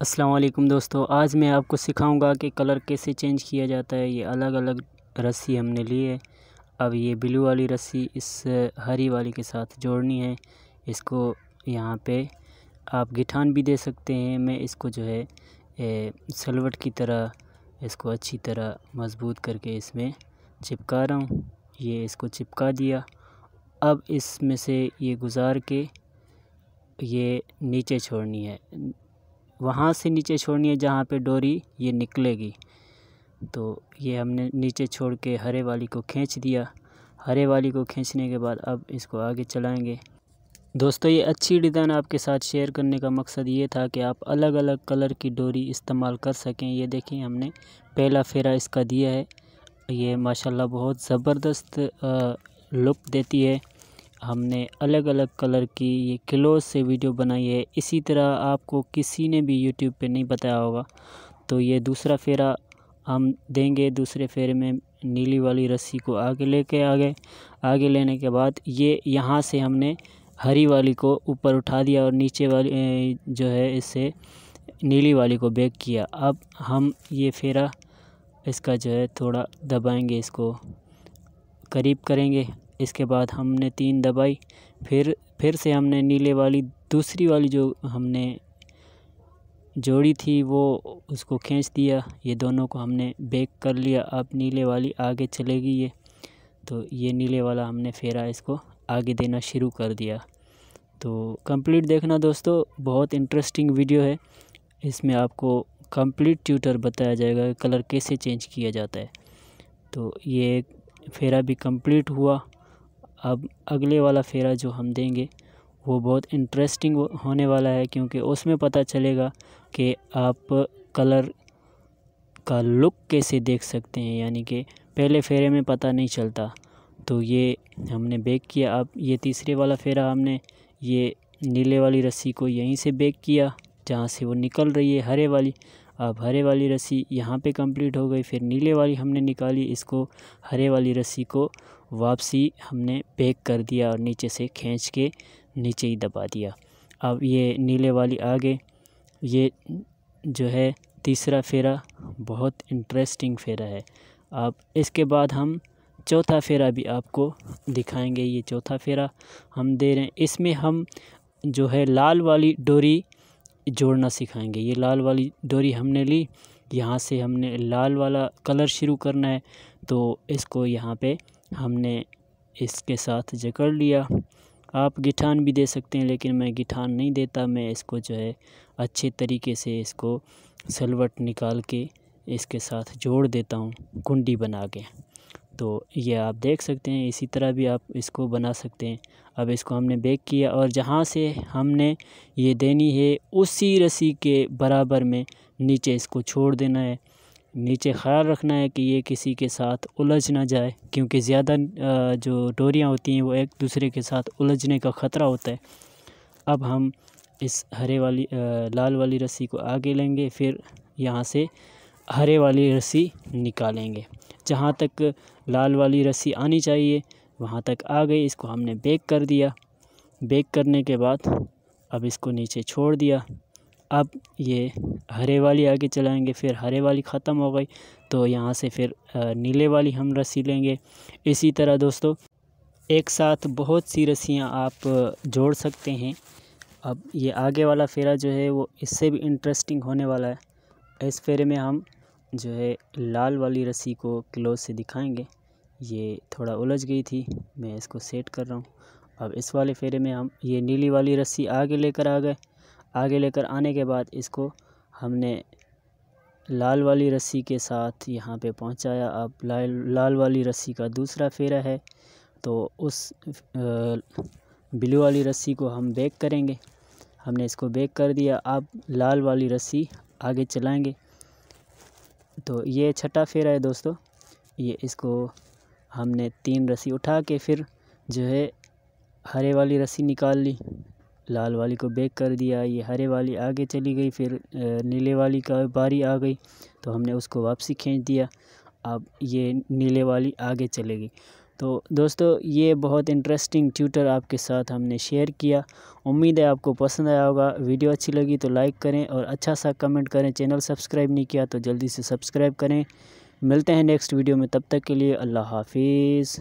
असलम दोस्तों आज मैं आपको सिखाऊंगा कि कलर कैसे चेंज किया जाता है ये अलग अलग रस्सी हमने ली है अब ये ब्लू वाली रस्सी इस हरी वाली के साथ जोड़नी है इसको यहाँ पे आप गिठान भी दे सकते हैं मैं इसको जो है सलवट की तरह इसको अच्छी तरह मज़बूत करके इसमें चिपका रहा हूँ ये इसको चिपका दिया अब इसमें से ये गुज़ार के ये नीचे छोड़नी है वहाँ से नीचे छोड़नी है जहाँ पे डोरी ये निकलेगी तो ये हमने नीचे छोड़ के हरे वाली को खींच दिया हरे वाली को खींचने के बाद अब इसको आगे चलाएंगे दोस्तों ये अच्छी डिज़ाइन आपके साथ शेयर करने का मकसद ये था कि आप अलग अलग कलर की डोरी इस्तेमाल कर सकें ये देखें हमने पहला फेरा इसका दिया है ये माशाल्लाह बहुत ज़बरदस्त लुक देती है हमने अलग अलग कलर की ये क्लोज से वीडियो बनाई है इसी तरह आपको किसी ने भी यूट्यूब पे नहीं बताया होगा तो ये दूसरा फेरा हम देंगे दूसरे फेरे में नीली वाली रस्सी को आगे लेके आ गए आगे लेने के बाद ये यहाँ से हमने हरी वाली को ऊपर उठा दिया और नीचे वाली जो है इसे नीली वाली को बेक किया अब हम ये फेरा इसका जो है थोड़ा दबाएंगे इसको करीब करेंगे इसके बाद हमने तीन दबाई फिर फिर से हमने नीले वाली दूसरी वाली जो हमने जोड़ी थी वो उसको खींच दिया ये दोनों को हमने बेक कर लिया अब नीले वाली आगे चलेगी ये तो ये नीले वाला हमने फेरा इसको आगे देना शुरू कर दिया तो कंप्लीट देखना दोस्तों बहुत इंटरेस्टिंग वीडियो है इसमें आपको कंप्लीट ट्यूटर बताया जाएगा कि कलर कैसे चेंज किया जाता है तो ये फेरा भी कंप्लीट हुआ अब अगले वाला फेरा जो हम देंगे वो बहुत इंटरेस्टिंग होने वाला है क्योंकि उसमें पता चलेगा कि आप कलर का लुक कैसे देख सकते हैं यानी कि पहले फेरे में पता नहीं चलता तो ये हमने बेक किया अब ये तीसरे वाला फेरा हमने ये नीले वाली रस्सी को यहीं से बेक किया जहाँ से वो निकल रही है हरे वाली अब हरे वाली रस्सी यहाँ पे कंप्लीट हो गई फिर नीले वाली हमने निकाली इसको हरे वाली रस्सी को वापसी हमने पैक कर दिया और नीचे से खींच के नीचे ही दबा दिया अब ये नीले वाली आ गए ये जो है तीसरा फेरा बहुत इंटरेस्टिंग फेरा है अब इसके बाद हम चौथा फेरा भी आपको दिखाएंगे ये चौथा फेरा हम दे रहे हैं इसमें हम जो है लाल वाली डोरी जोड़ना सिखाएंगे ये लाल वाली डोरी हमने ली यहाँ से हमने लाल वाला कलर शुरू करना है तो इसको यहाँ पे हमने इसके साथ जकड़ लिया आप गिठान भी दे सकते हैं लेकिन मैं गिठान नहीं देता मैं इसको जो है अच्छे तरीके से इसको सलवट निकाल के इसके साथ जोड़ देता हूँ कुंडी बना के तो ये आप देख सकते हैं इसी तरह भी आप इसको बना सकते हैं अब इसको हमने बेक किया और जहाँ से हमने ये देनी है उसी रस्सी के बराबर में नीचे इसको छोड़ देना है नीचे ख्याल रखना है कि ये किसी के साथ उलझ ना जाए क्योंकि ज़्यादा जो डोरियाँ होती हैं वो एक दूसरे के साथ उलझने का ख़तरा होता है अब हम इस हरे वाली लाल वाली रस्सी को आगे लेंगे फिर यहाँ से हरे वाली रस्सी निकालेंगे जहाँ तक लाल वाली रस्सी आनी चाहिए वहाँ तक आ गई इसको हमने बेक कर दिया बेक करने के बाद अब इसको नीचे छोड़ दिया अब ये हरे वाली आगे चलाएंगे फिर हरे वाली ख़त्म हो गई तो यहाँ से फिर नीले वाली हम रस्सी लेंगे इसी तरह दोस्तों एक साथ बहुत सी रस्सियाँ आप जोड़ सकते हैं अब ये आगे वाला फेरा जो है वो इससे भी इंटरेस्टिंग होने वाला है इस फेरे में हम जो है लाल वाली रस्सी को क्लोज से दिखाएंगे ये थोड़ा उलझ गई थी मैं इसको सेट कर रहा हूँ अब इस वाले फेरे में हम ये नीली वाली रस्सी आगे लेकर आ गए आगे लेकर आने के बाद इसको हमने लाल वाली रस्सी के साथ यहाँ पे पहुँचाया अब लाल लाल वाली रस्सी का दूसरा फेरा है तो उस ब्लू वाली रस्सी को हम बेक करेंगे हमने इसको बेक कर दिया अब लाल वाली रस्सी आगे चलाएंगे तो ये छठा फेरा है दोस्तों ये इसको हमने तीन रस्सी उठा के फिर जो है हरे वाली रस्सी निकाल ली लाल वाली को बेक कर दिया ये हरे वाली आगे चली गई फिर नीले वाली का बारी आ गई तो हमने उसको वापसी खींच दिया अब ये नीले वाली आगे चले गई तो दोस्तों ये बहुत इंटरेस्टिंग ट्यूटर आपके साथ हमने शेयर किया उम्मीद है आपको पसंद आया होगा वीडियो अच्छी लगी तो लाइक करें और अच्छा सा कमेंट करें चैनल सब्सक्राइब नहीं किया तो जल्दी से सब्सक्राइब करें मिलते हैं नेक्स्ट वीडियो में तब तक के लिए अल्लाह हाफिज़